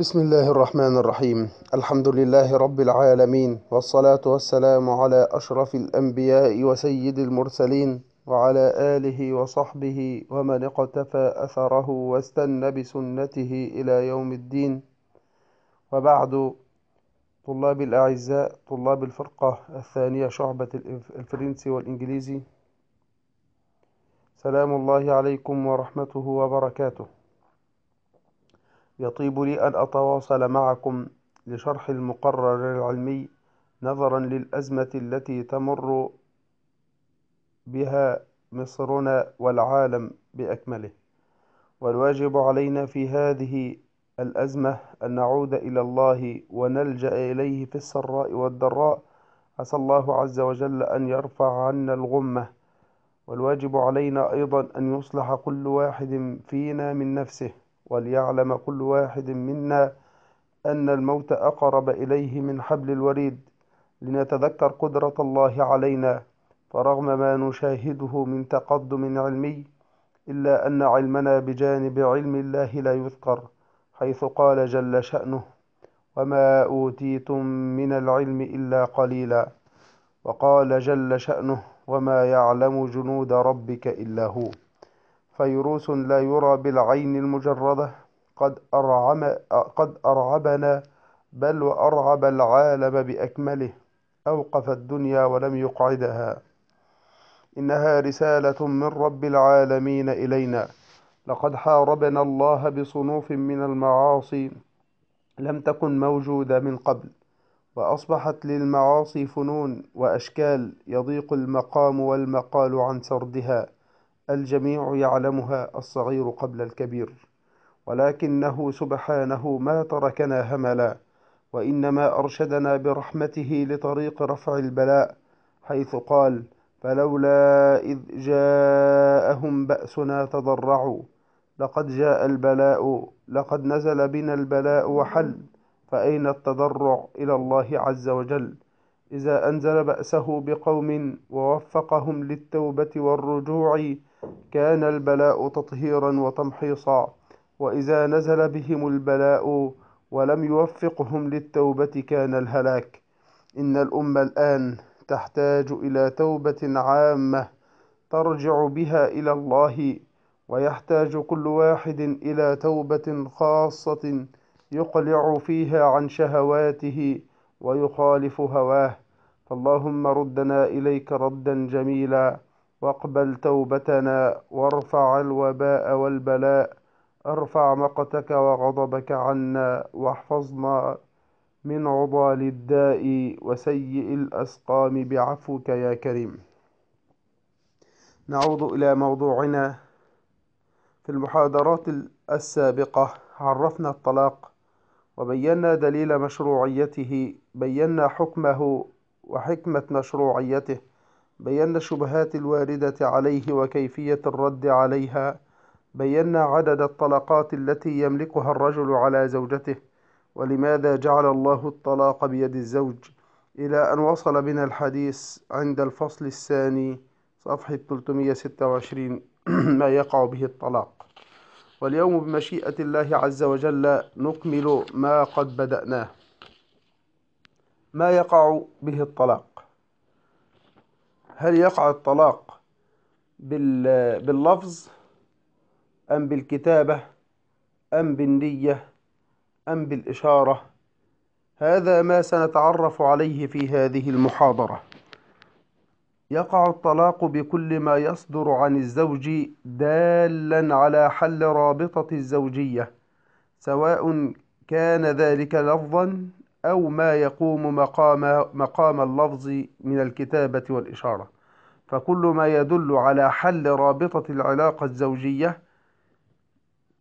بسم الله الرحمن الرحيم الحمد لله رب العالمين والصلاة والسلام على أشرف الأنبياء وسيد المرسلين وعلى آله وصحبه ومن اقتفى أثره واستنى بسنته إلى يوم الدين وبعد طلاب الأعزاء طلاب الفرقة الثانية شعبة الفرنسي والإنجليزي سلام الله عليكم ورحمته وبركاته يطيب لي أن أتواصل معكم لشرح المقرر العلمي نظرا للأزمة التي تمر بها مصرنا والعالم بأكمله والواجب علينا في هذه الأزمة أن نعود إلى الله ونلجأ إليه في السراء والضراء عسى الله عز وجل أن يرفع عنا الغمة والواجب علينا أيضا أن يصلح كل واحد فينا من نفسه وليعلم كل واحد منا أن الموت أقرب إليه من حبل الوريد لنتذكر قدرة الله علينا فرغم ما نشاهده من تقدم علمي إلا أن علمنا بجانب علم الله لا يذكر حيث قال جل شأنه وما أوتيتم من العلم إلا قليلا وقال جل شأنه وما يعلم جنود ربك إلا هو فيروس لا يرى بالعين المجردة قد, أرعم قد أرعبنا بل وأرعب العالم بأكمله أوقف الدنيا ولم يقعدها إنها رسالة من رب العالمين إلينا لقد حاربنا الله بصنوف من المعاصي لم تكن موجودة من قبل وأصبحت للمعاصي فنون وأشكال يضيق المقام والمقال عن سردها الجميع يعلمها الصغير قبل الكبير ولكنه سبحانه ما تركنا هملا وإنما أرشدنا برحمته لطريق رفع البلاء حيث قال فلولا إذ جاءهم بأسنا تضرعوا لقد جاء البلاء لقد نزل بنا البلاء وحل فأين التضرع إلى الله عز وجل إذا أنزل بأسه بقوم ووفقهم للتوبة والرجوع كان البلاء تطهيرا وتمحيصا وإذا نزل بهم البلاء ولم يوفقهم للتوبة كان الهلاك إن الأمة الآن تحتاج إلى توبة عامة ترجع بها إلى الله ويحتاج كل واحد إلى توبة خاصة يقلع فيها عن شهواته ويخالف هواه فاللهم ردنا إليك ردا جميلا واقبل توبتنا وارفع الوباء والبلاء ارفع مقتك وغضبك عنا واحفظنا من عضال الداء وسيء الأسقام بعفوك يا كريم نعود إلى موضوعنا في المحاضرات السابقة عرفنا الطلاق وبينا دليل مشروعيته بينا حكمه وحكمة مشروعيته بينا الشبهات الواردة عليه وكيفية الرد عليها بينا عدد الطلقات التي يملكها الرجل على زوجته ولماذا جعل الله الطلاق بيد الزوج إلى أن وصل بنا الحديث عند الفصل الثاني صفحة 326 ما يقع به الطلاق واليوم بمشيئة الله عز وجل نكمل ما قد بدأناه ما يقع به الطلاق هل يقع الطلاق باللفظ أم بالكتابة أم بالنية أم بالإشارة هذا ما سنتعرف عليه في هذه المحاضرة يقع الطلاق بكل ما يصدر عن الزوج دالا على حل رابطة الزوجية سواء كان ذلك لفظا أو ما يقوم مقام, مقام اللفظ من الكتابة والإشارة فكل ما يدل على حل رابطة العلاقة الزوجية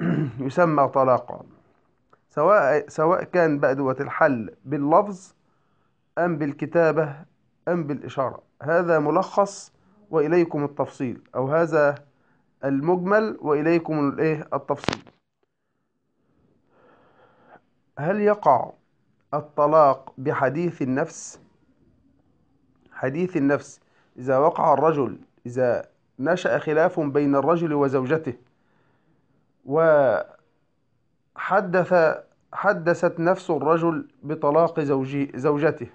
يسمى طلاقا سواء, سواء كان بأدوة الحل باللفظ أم بالكتابة أم بالإشارة هذا ملخص وإليكم التفصيل أو هذا المجمل وإليكم التفصيل هل يقع الطلاق بحديث النفس حديث النفس إذا وقع الرجل إذا نشأ خلاف بين الرجل وزوجته وحدث حدثت نفس الرجل بطلاق زوجي زوجته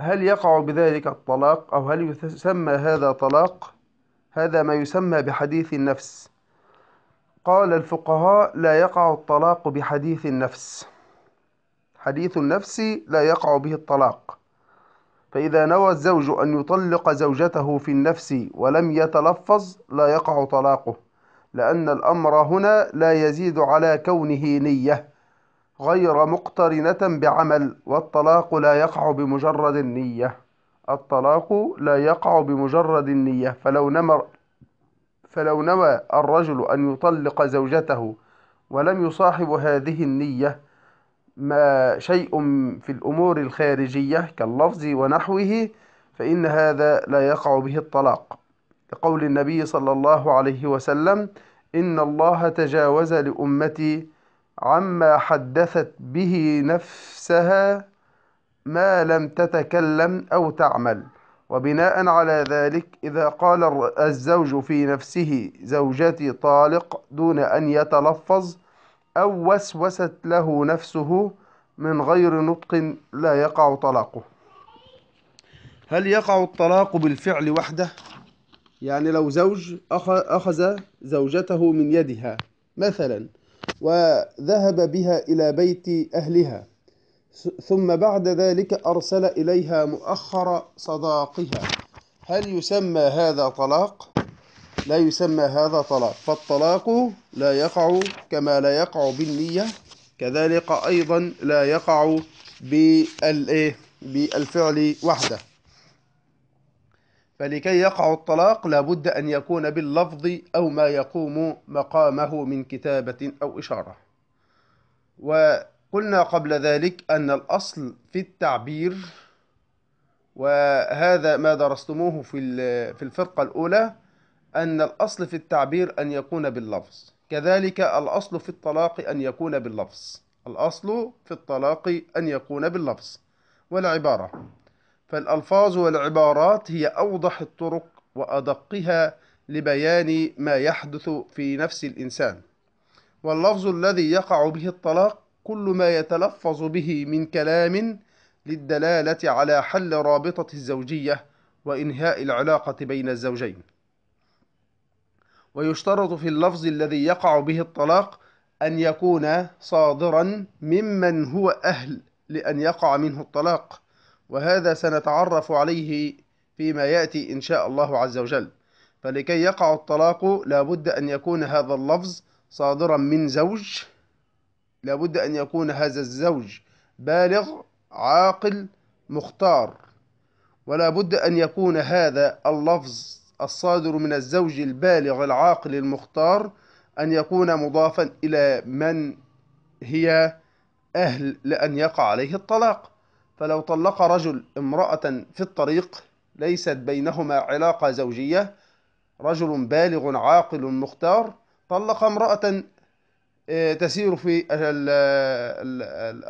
هل يقع بذلك الطلاق أو هل يسمى هذا طلاق هذا ما يسمى بحديث النفس قال الفقهاء لا يقع الطلاق بحديث النفس حديث النفس لا يقع به الطلاق فإذا نوى الزوج أن يطلق زوجته في النفس ولم يتلفظ لا يقع طلاقه لأن الأمر هنا لا يزيد على كونه نية غير مقترنة بعمل والطلاق لا يقع بمجرد النية الطلاق لا يقع بمجرد النية فلو نمر فلو نوى الرجل أن يطلق زوجته ولم يصاحب هذه النية ما شيء في الأمور الخارجية كاللفظ ونحوه فإن هذا لا يقع به الطلاق لقول النبي صلى الله عليه وسلم إن الله تجاوز لأمتي عما حدثت به نفسها ما لم تتكلم أو تعمل وبناء على ذلك إذا قال الزوج في نفسه زوجتي طالق دون أن يتلفظ أو وسوست له نفسه من غير نطق لا يقع طلاقه هل يقع الطلاق بالفعل وحده؟ يعني لو زوج أخذ زوجته من يدها مثلا وذهب بها إلى بيت أهلها ثم بعد ذلك أرسل إليها مؤخر صداقها هل يسمى هذا طلاق؟ لا يسمى هذا طلاق فالطلاق لا يقع كما لا يقع بالنية كذلك أيضا لا يقع إيه، بالفعل وحده فلكي يقع الطلاق لابد أن يكون باللفظ أو ما يقوم مقامه من كتابة أو إشارة وقلنا قبل ذلك أن الأصل في التعبير وهذا ما درستموه في الفرقة الأولى أن الأصل في التعبير أن يكون باللفظ كذلك الأصل في الطلاق أن يكون باللفظ الأصل في الطلاق أن يكون باللفظ والعبارة فالألفاظ والعبارات هي أوضح الطرق وأدقها لبيان ما يحدث في نفس الإنسان واللفظ الذي يقع به الطلاق كل ما يتلفظ به من كلام للدلالة على حل رابطة الزوجية وإنهاء العلاقة بين الزوجين ويشترط في اللفظ الذي يقع به الطلاق أن يكون صادرا ممن هو أهل لأن يقع منه الطلاق وهذا سنتعرف عليه فيما يأتي إن شاء الله عز وجل فلكي يقع الطلاق لابد أن يكون هذا اللفظ صادرا من زوج لابد أن يكون هذا الزوج بالغ عاقل مختار ولا بد أن يكون هذا اللفظ الصادر من الزوج البالغ العاقل المختار أن يكون مضافا إلى من هي أهل لأن يقع عليه الطلاق فلو طلق رجل امرأة في الطريق ليست بينهما علاقة زوجية رجل بالغ عاقل مختار طلق امرأة آه، تسير في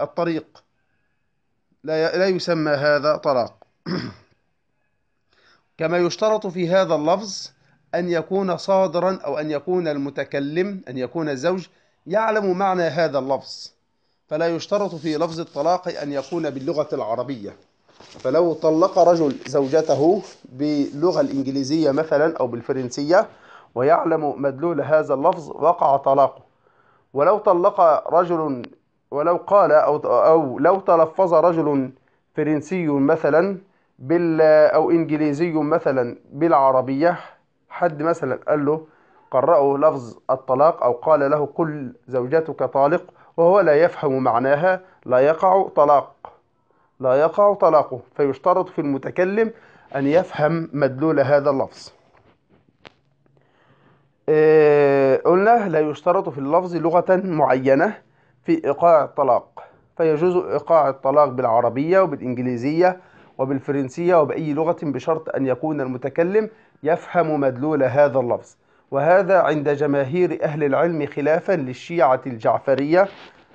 الطريق لا يسمى هذا طلاق كما يشترط في هذا اللفظ أن يكون صادرا أو أن يكون المتكلم أن يكون الزوج يعلم معنى هذا اللفظ فلا يشترط في لفظ الطلاق أن يكون باللغة العربية فلو طلق رجل زوجته باللغة الإنجليزية مثلا أو بالفرنسية ويعلم مدلول هذا اللفظ وقع طلاقه ولو طلق رجل ولو قال أو, أو لو تلفظ رجل فرنسي مثلا بال آه، او انجليزي مثلا بالعربيه حد مثلا قال له قرأه لفظ الطلاق أو قال له قل زوجتك طالق وهو لا يفهم معناها لا يقع طلاق لا يقع طلاقه فيشترط في المتكلم أن يفهم مدلول هذا اللفظ إيه قلنا لا يشترط في اللفظ لغة معينة في إيقاع الطلاق فيجوز إيقاع الطلاق بالعربية وبالإنجليزية وبالفرنسية وبأي لغة بشرط أن يكون المتكلم يفهم مدلول هذا اللفظ وهذا عند جماهير أهل العلم خلافا للشيعة الجعفرية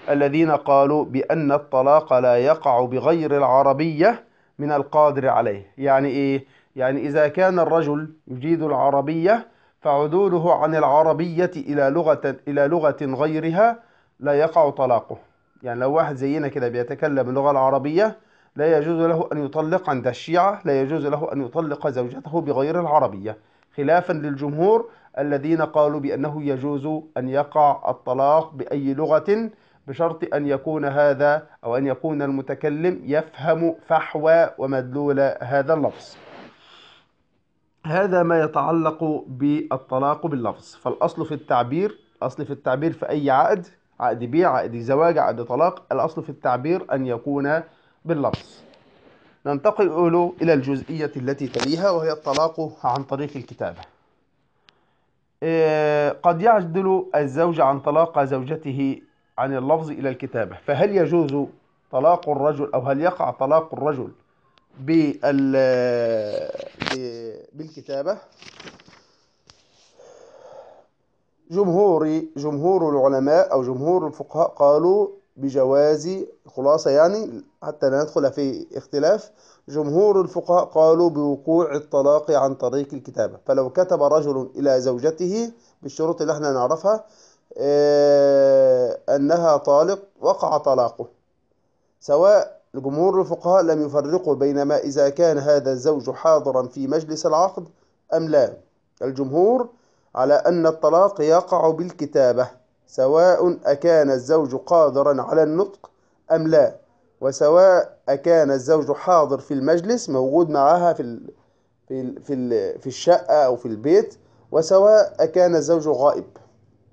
الذين قالوا بأن الطلاق لا يقع بغير العربية من القادر عليه يعني إيه؟ يعني إذا كان الرجل يجيد العربية فعدوله عن العربية إلى لغة, إلى لغة غيرها لا يقع طلاقه يعني لو واحد زينا كده بيتكلم اللغة العربية لا يجوز له أن يطلق عند الشيعة لا يجوز له أن يطلق زوجته بغير العربية خلافا للجمهور الذين قالوا بأنه يجوز أن يقع الطلاق بأي لغة بشرط أن يكون هذا أو أن يكون المتكلم يفهم فحوى ومدلول هذا اللفظ هذا ما يتعلق بالطلاق باللفظ فالأصل في التعبير أصل في التعبير في أي عقد عقد بيع عقد زواج عقد طلاق الأصل في التعبير أن يكون باللفظ ننتقل إلى الجزئية التي تليها وهي الطلاق عن طريق الكتابة إيه، قد يعدل الزوج عن طلاق زوجته عن اللفظ إلى الكتابة فهل يجوز طلاق الرجل أو هل يقع طلاق الرجل بالكتابة جمهور جمهور العلماء أو جمهور الفقهاء قالوا بجواز خلاصة يعني حتى لا ندخل في اختلاف جمهور الفقهاء قالوا بوقوع الطلاق عن طريق الكتابة فلو كتب رجل إلى زوجته بالشروط اللي احنا نعرفها آه، أنها طالق وقع طلاقه سواء جمهور الفقهاء لم يفرقوا بين ما إذا كان هذا الزوج حاضرا في مجلس العقد أم لا الجمهور على أن الطلاق يقع بالكتابة سواء أكان الزوج قادرا على النطق أم لا وسواء أكان الزوج حاضر في المجلس موجود معها في ال في ال في, ال في الشقة أو في البيت وسواء أكان الزوج غائب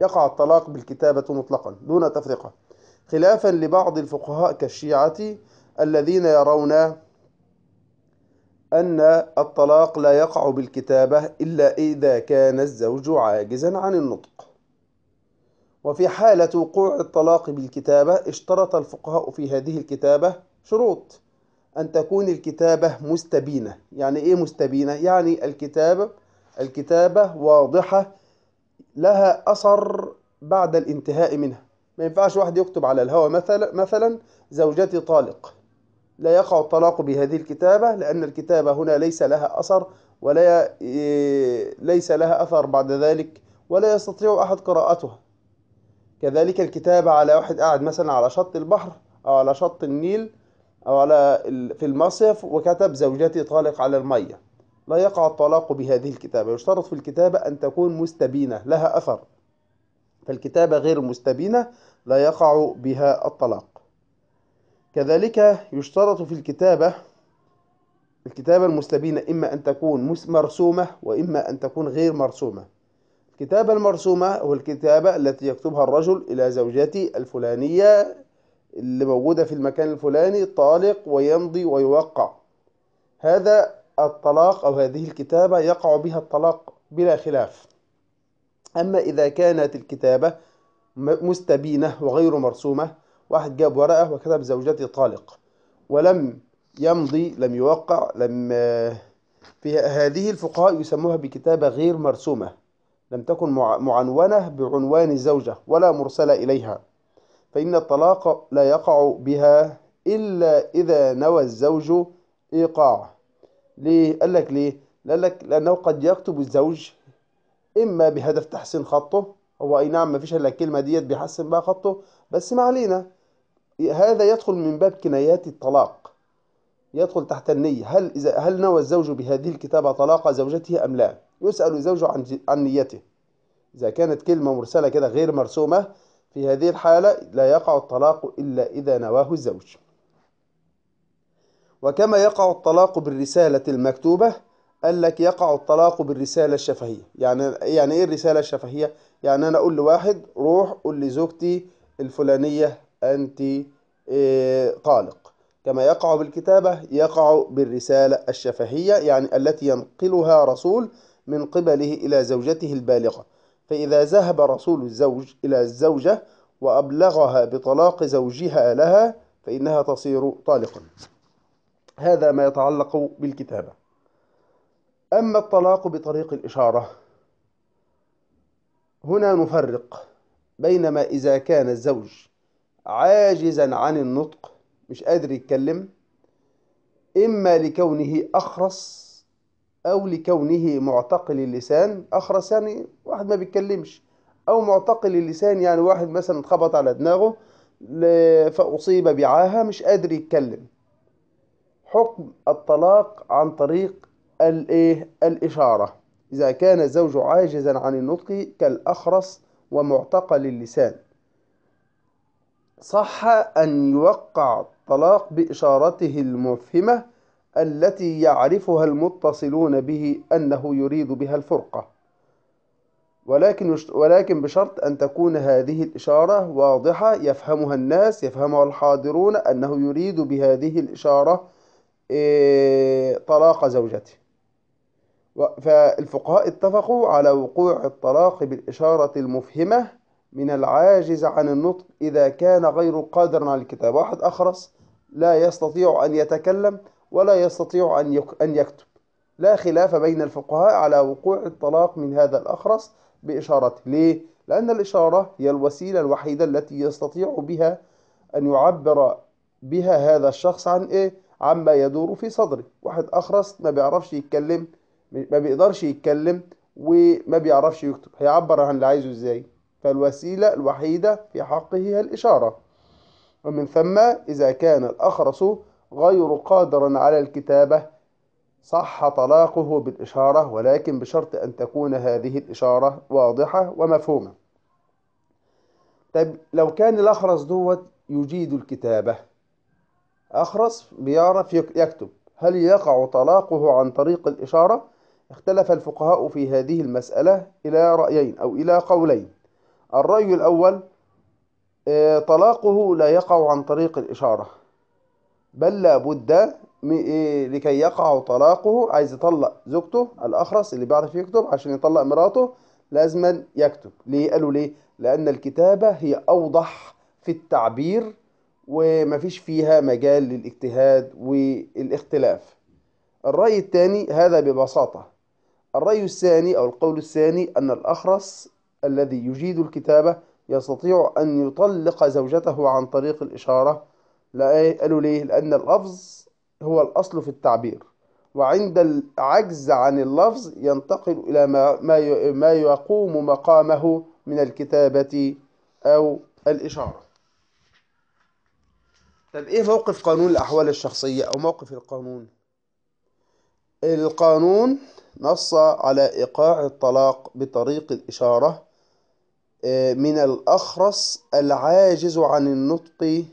يقع الطلاق بالكتابة مطلقا دون تفرقة خلافا لبعض الفقهاء كالشيعة الذين يرون أن الطلاق لا يقع بالكتابة إلا إذا كان الزوج عاجزا عن النطق وفي حالة وقوع الطلاق بالكتابة اشترط الفقهاء في هذه الكتابة شروط أن تكون الكتابة مستبينة يعني إيه مستبينة؟ يعني الكتابة الكتابة واضحة لها أثر بعد الانتهاء منها ما ينفعش واحد يكتب على الهوى مثلا مثلا زوجتي طالق لا يقع الطلاق بهذه الكتابة لأن الكتابة هنا ليس لها أثر ولا إيه، ليس لها أثر بعد ذلك ولا يستطيع أحد قراءتها كذلك الكتابة على واحد قاعد مثلا على شط البحر أو على شط النيل أو على في المصيف وكتب زوجتي طالق على المية لا يقع الطلاق بهذه الكتابة يشترط في الكتابة أن تكون مستبينة لها أثر فالكتابة غير المستبينة لا يقع بها الطلاق كذلك يشترط في الكتابة الكتابة المستبينة إما أن تكون مرسومة وإما أن تكون غير مرسومة الكتابة المرسومة هو الكتابة التي يكتبها الرجل إلى زوجته الفلانية اللي موجودة في المكان الفلاني طالق ويمضي ويوقع هذا الطلاق أو هذه الكتابة يقع بها الطلاق بلا خلاف أما إذا كانت الكتابة مستبينة وغير مرسومة واحد جاب ورقة وكتب زوجتي طالق ولم يمضي لم يوقع لم في هذه الفقهاء يسموها بكتابة غير مرسومة لم تكن معنونة بعنوان الزوجة ولا مرسلة إليها فإن الطلاق لا يقع بها إلا إذا نوى الزوج إيقاع ليه؟ قال لك ليه؟ قال لك لأنه قد يكتب الزوج إما بهدف تحسين خطه هو أي نعم مفيش إلا الكلمة ديت بيحسن بها خطه بس ما علينا هذا يدخل من باب كنايات الطلاق يدخل تحت النية هل إذا هل نوى الزوج بهذه الكتابة طلاق زوجته أم لا؟ يسأل الزوج عن عن نيته إذا كانت كلمة مرسلة كده غير مرسومة في هذه الحالة لا يقع الطلاق إلا إذا نواه الزوج وكما يقع الطلاق بالرسالة المكتوبة قال لك يقع الطلاق بالرسالة الشفهية يعني يعني إيه الرسالة الشفهية؟ يعني أنا أقول لواحد روح قول لزوجتي الفلانية أنت آه، طالق كما يقع بالكتابة يقع بالرسالة الشفهية يعني التي ينقلها رسول من قبله إلى زوجته البالغة فإذا ذهب رسول الزوج إلى الزوجة وأبلغها بطلاق زوجها لها فإنها تصير طالقا هذا ما يتعلق بالكتابة أما الطلاق بطريق الإشارة هنا نفرق بينما إذا كان الزوج عاجزا عن النطق مش قادر يتكلم إما لكونه أخرس أو لكونه معتقل اللسان أخرس يعني واحد ما بيتكلمش أو معتقل اللسان يعني واحد مثلا اتخبط على دماغه فأصيب بعاهة مش قادر يتكلم حكم الطلاق عن طريق الايه الإشارة إذا كان الزوج عاجزا عن النطق كالأخرس ومعتقل اللسان صح أن يوقع الطلاق بإشارته المفهمة التي يعرفها المتصلون به أنه يريد بها الفرقة ولكن, ولكن بشرط أن تكون هذه الإشارة واضحة يفهمها الناس يفهمها الحاضرون أنه يريد بهذه الإشارة إيه، طلاق زوجته فالفقهاء اتفقوا على وقوع الطلاق بالإشارة المفهمة من العاجز عن النطق إذا كان غير قادر على الكتاب واحد أخرس لا يستطيع أن يتكلم ولا يستطيع أن أن يكتب لا خلاف بين الفقهاء على وقوع الطلاق من هذا الأخرس بإشارته ليه؟ لأن الإشارة هي الوسيلة الوحيدة التي يستطيع بها أن يعبر بها هذا الشخص عن إيه؟ عما يدور في صدره واحد أخرس ما بيعرفش يتكلم ما بيقدرش يتكلم وما بيعرفش يكتب هيعبر عن اللي عايزه إزاي فالوسيلة الوحيدة في حقه هي الإشارة ومن ثم إذا كان الأخرس غير قادر على الكتابة صح طلاقه بالإشارة ولكن بشرط أن تكون هذه الإشارة واضحة ومفهومة طيب لو كان الأخرس دوت يجيد الكتابة أخرس بيعرف يكتب هل يقع طلاقه عن طريق الإشارة؟ اختلف الفقهاء في هذه المسألة إلى رأيين أو إلى قولين الرأي الأول آه، طلاقه لا يقع عن طريق الإشارة بل لابد إيه، لكي يقع طلاقه عايز يطلق زوجته الأخرس اللي بيعرف يكتب عشان يطلق مراته لازما يكتب ليه قالوا ليه لأن الكتابة هي أوضح في التعبير ومفيش فيها مجال للاجتهاد والاختلاف الرأي الثاني هذا ببساطة الرأي الثاني أو القول الثاني أن الأخرس الذي يجيد الكتابة يستطيع أن يطلق زوجته عن طريق الإشارة لا إيه، قالوا ليه لأن اللفظ هو الأصل في التعبير وعند العجز عن اللفظ ينتقل إلى ما, ما يقوم مقامه من الكتابة أو الإشارة طب إيه موقف قانون الأحوال الشخصية أو موقف القانون؟ القانون نص على إيقاع الطلاق بطريق الإشارة آه، من الأخرس العاجز عن النطق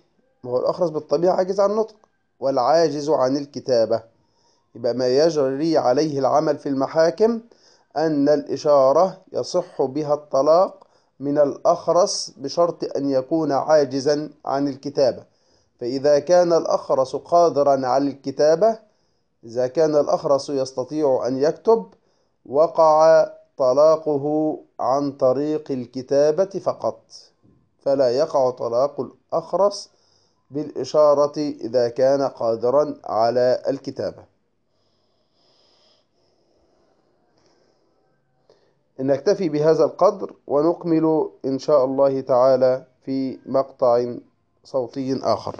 ما هو الأخرس بالطبيعة عاجز عن النطق والعاجز عن الكتابة يبقى ما يجري عليه العمل في المحاكم أن الإشارة يصح بها الطلاق من الأخرس بشرط أن يكون عاجزا عن الكتابة فإذا كان الأخرس قادرا على الكتابة إذا كان الأخرس يستطيع أن يكتب وقع طلاقه عن طريق الكتابة فقط فلا يقع طلاق الأخرس بالإشارة إذا كان قادرا على الكتابة نكتفي بهذا القدر ونكمل إن شاء الله تعالى في مقطع صوتي آخر